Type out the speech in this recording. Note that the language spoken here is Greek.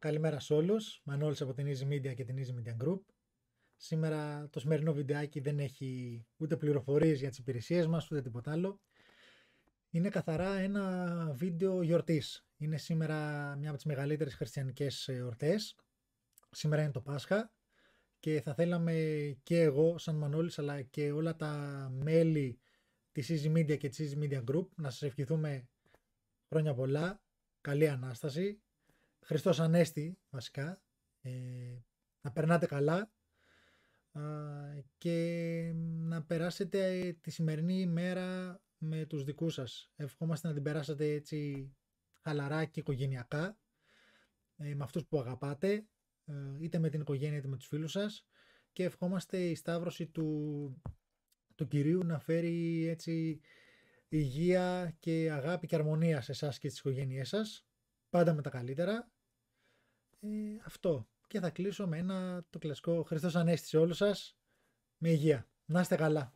Καλημέρα σε όλους, Μανώλης από την Easy Media και την Easy Media Group. Σήμερα το σημερινό βιντεάκι δεν έχει ούτε πληροφορίες για τις υπηρεσίες μας ούτε τίποτα άλλο. Είναι καθαρά ένα βίντεο γιορτής. Είναι σήμερα μια από τις μεγαλύτερες χριστιανικές εορτές. Σήμερα είναι το Πάσχα και θα θέλαμε και εγώ σαν Μανώλης, αλλά και όλα τα μέλη της Easy Media και της Easy Media Group να σας ευχηθούμε χρόνια πολλά, καλή Ανάσταση, Χριστός Ανέστη βασικά. Ε, να περνάτε καλά και να περάσετε τη σημερινή ημέρα με τους δικούς σας. Ευχόμαστε να την περάσετε έτσι χαλαρά και οικογενειακά ε, με αυτούς που αγαπάτε ε, είτε με την οικογένεια είτε με τους φίλους σας και ευχόμαστε η σταύρωση του, του Κυρίου να φέρει έτσι υγεία και αγάπη και αρμονία σε εσάς και τις οικογένειές σας Πάντα με τα καλύτερα. Ε, αυτό. Και θα κλείσω με ένα το κλασικό Χριστός Ανέστη σε όλους σας. Με υγεία. Να είστε καλά.